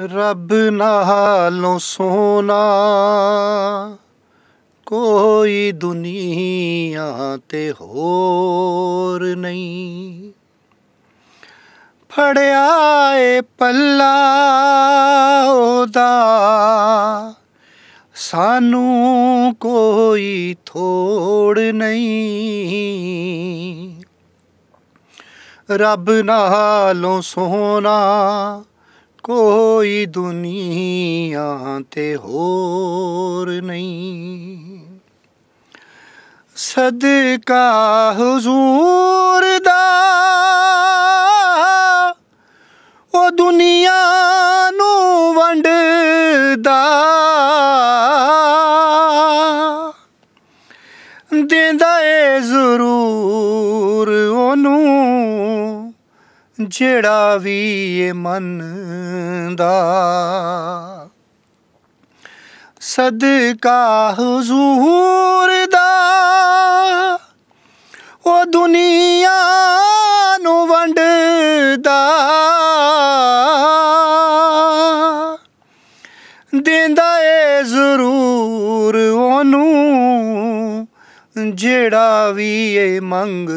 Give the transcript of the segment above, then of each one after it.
ਰੱਬ ਨਾਲੋਂ ਸੋਨਾ ਕੋਈ ਦੁਨੀਆ ਤੇ ਹੋਰ ਨਹੀਂ ਫੜਿਆ ਏ ਪੱਲਾ ਉਹਦਾ ਸਾਨੂੰ ਕੋਈ ਥੋੜ ਨਹੀਂ ਰੱਬ ਨਾਲੋਂ ਸੋਨਾ ਕੋਈ ਦੁਨੀਆ ਤੇ ਹੋਰ ਨਹੀਂ ਸਦਕਾ ਹਜ਼ੂਰ ਦਾ ਉਹ ਦੁਨੀਆ ਨੂੰ ਵੰਡਦਾ ਦਿੰਦਾ ਏ ਜ਼ਰੂਰ ਉਹਨੂੰ ਜਿਹੜਾ ਵੀ ਇਹ ਮਨ ਦਾ ਸਦਕਾ ਹਜ਼ੂਰ ਦਾ ਉਹ ਦੁਨੀਆ ਨੂੰ ਵੰਡਦਾ ਦਿੰਦਾ ਏ ਜ਼ਰੂਰ ਉਹਨੂੰ ਜਿਹੜਾ ਵੀ ਇਹ ਮੰਗਦਾ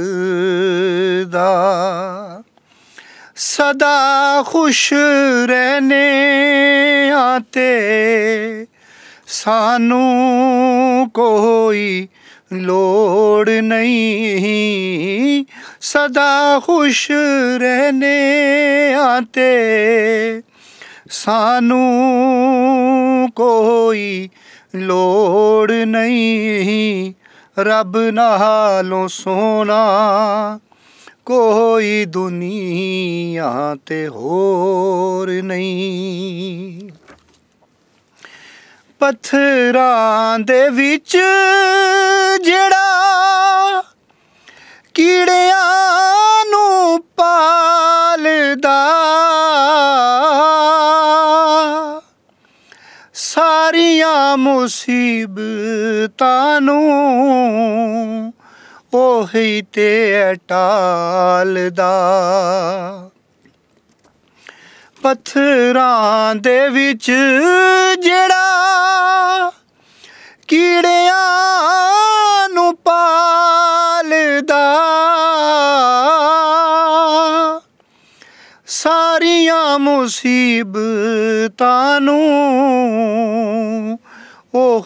ਸਦਾ ਖੁਸ਼ रहने ਆਤੇ ਸਾਨੂੰ ਕੋਈ ਲੋੜ ਨਹੀਂ ਸਦਾ ਖੁਸ਼ ਰਹਨੇ ਆਤੇ ਸਾਨੂੰ ਕੋਈ ਲੋੜ ਨਹੀਂ ਰੱਬ ਨਾਲੋਂ ਸੋਨਾ ਕੋਈ ਦੁਨੀਆ ਤੇ ਹੋਰ ਨਹੀਂ ਪੱਥਰਾਂ ਦੇ ਵਿੱਚ ਜਿਹੜਾ ਕੀੜਿਆਂ ਨੂੰ ਪਾਲਦਾ ਸਾਰੀਆਂ ਮੁਸੀਬਤਾਂ ਨੂੰ ਪੋਹੀ ਤੇ ਟਾਲ ਦਾ ਪੱਥਰਾਂ ਦੇ ਵਿੱਚ ਜਿਹੜਾ ਕੀੜਿਆਂ ਨੂੰ ਪਾਲਦਾ ਸਾਰੀਆਂ ਮੁਸੀਬਤਾਂ ਨੂੰ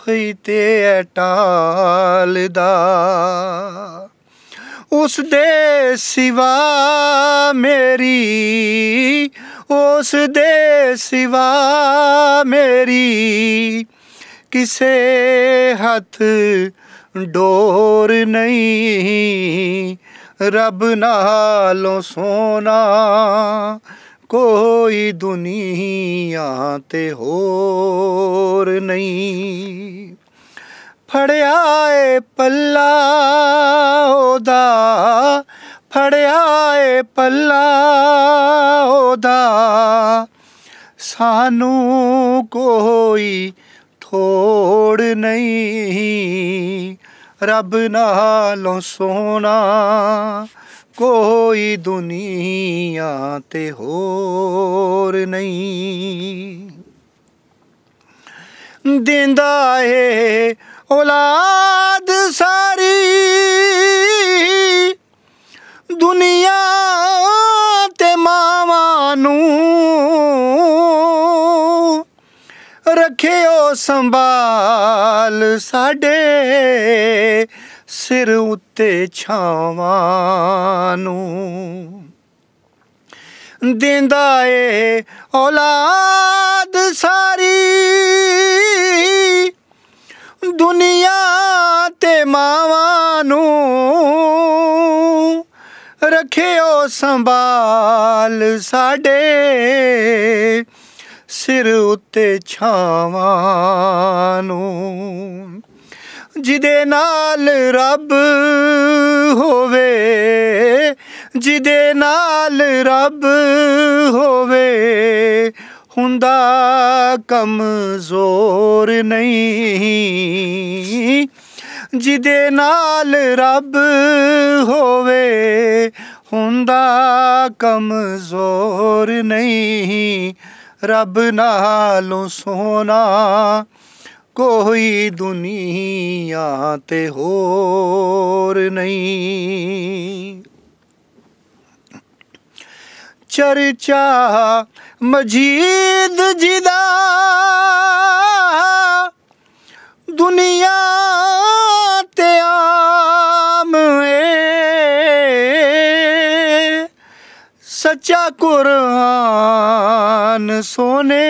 ਹੀ ਤੇ ਟਾਲਦਾ ਉਸ ਦੇ ਸਿਵਾ ਮੇਰੀ ਉਸ ਦੇ ਸਿਵਾ ਮੇਰੀ ਕਿਸੇ ਹੱਥ ਡੋਰ ਨਹੀਂ ਰੱਬ ਨਾਲੋਂ ਸੋਨਾ ਕੋਈ ਦੁਨੀਆ ਤੇ ਹੋਰ ਨਹੀਂ ਫੜਿਆ ਏ ਪੱਲਾ ਉਹਦਾ ਫੜਿਆ ਏ ਪੱਲਾ ਉਹਦਾ ਸਾਨੂੰ ਕੋਈ ਥੋੜ ਨਹੀਂ ਰੱਬ ਨਾਲੋਂ ਸੋਨਾ ਕੋਈ ਦੁਨੀਆ ਤੇ ਹੋਰ ਨਹੀਂ ਦਿੰਦਾ ਏ ਔਲਾਦ ਸਾਰੀ ਦੁਨੀਆ ਤੇ ਮਾਵਾਂ ਨੂੰ ਰੱਖਿਓ ਸੰਭਾਲ ਸਾਡੇ ਸਿਰ ਉੱਤੇ ਛਾਵਾਂ ਨੂੰ ਦਿੰਦਾ ਏ ਔਲਾਦ ਸਾਰੀ ਦੁਨੀਆ ਤੇ ਮਾਵਾਂ ਨੂੰ ਰੱਖਿਓ ਸੰਭਾਲ ਸਾਡੇ ਸਿਰ ਉੱਤੇ ਛਾਵਾਂ ਨੂੰ ਜਿਹਦੇ ਨਾਲ ਰੱਬ ਹੋਵੇ ਜਿਹਦੇ ਨਾਲ ਰੱਬ ਹੋਵੇ ਹੁੰਦਾ ਕਮਜ਼ੋਰ ਨਹੀਂ ਜਿਦੇ ਨਾਲ ਰੱਬ ਹੋਵੇ ਹੁੰਦਾ ਕਮਜ਼ੋਰ ਨਹੀਂ ਰੱਬ ਨਾਲੋਂ ਸੋਨਾ ਕੋਈ ਦੁਨੀਆ ਤੇ ਹੋਰ ਨਹੀਂ ਚਰਚਾ ਮਜੀਦ ਜੀ ਦਾ ਦੁਨੀਆ ਤੇ ਆਮ ਏ ਸੱਚਾ ਕੁਰਾਨ ਸੋਨੇ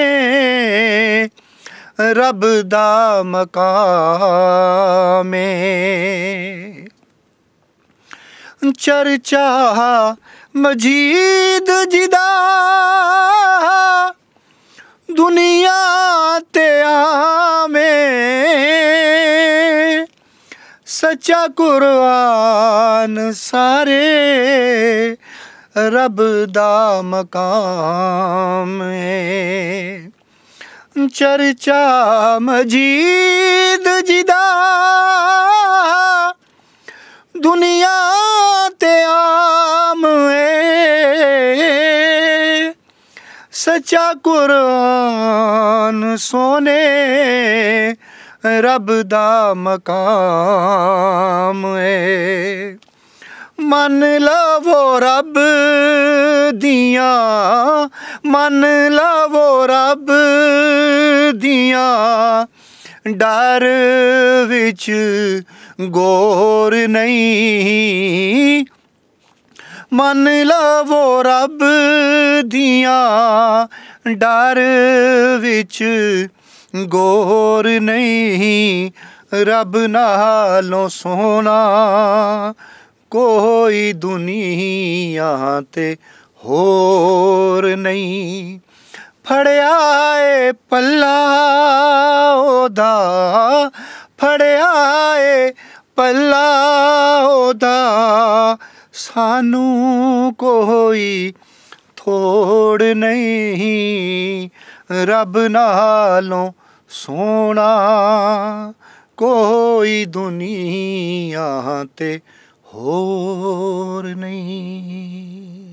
ਰੱਬ ਦਾ ਮਕਾਮ ਏ ਚਰਚਾ ਮਜੀਦ ਜਿਦਾ ਦੁਨੀਆ ਤੇ ਆਵੇਂ ਸੱਚਾ ਕੁਰਾਨ ਸਾਰੇ ਰਬ ਦਾ ਮਕਾਮ ਹੈ ਚਰਚਾ ਮਜੀਦ ਜਿਦਾ ਦੁਨੀਆ ਤੇ ਆਮ ਏ ਸੱਚਾ ਕੁਰਾਨ ਸੋਨੇ ਰੱਬ ਦਾ ਮਕਾਮ ਏ ਮੰਨ ਲਵੋ ਰੱਬ ਦੀਆਂ ਮੰਨ ਲਵੋ ਰੱਬ ਦੀਆਂ ਡਰ ਵਿੱਚ ਗੋ ਹੋਰ ਨਹੀਂ ਮੰਨ ਲਵੋ ਰੱਬ ਦੀਆਂ ਡਰ ਵਿੱਚ ਗੋਰ ਨਹੀਂ ਰੱਬ ਨਾਲੋਂ ਸੋਨਾ ਕੋਈ ਦੁਨੀਆ ਤੇ ਹੋਰ ਨਹੀਂ ਫੜਿਆ ਏ ਪੱਲਾ ਉਹਦਾ ਫੜਿਆ ਏ ਪੱਲਾ ਉਹਦਾ ਸਾਨੂੰ ਕੋਈ ਥੋੜ ਨਹੀਂ ਰੱਬ ਨਾਲੋਂ ਸੋਣਾ ਕੋਈ ਦੁਨੀਆ ਤੇ ਹੋਰ ਨਹੀਂ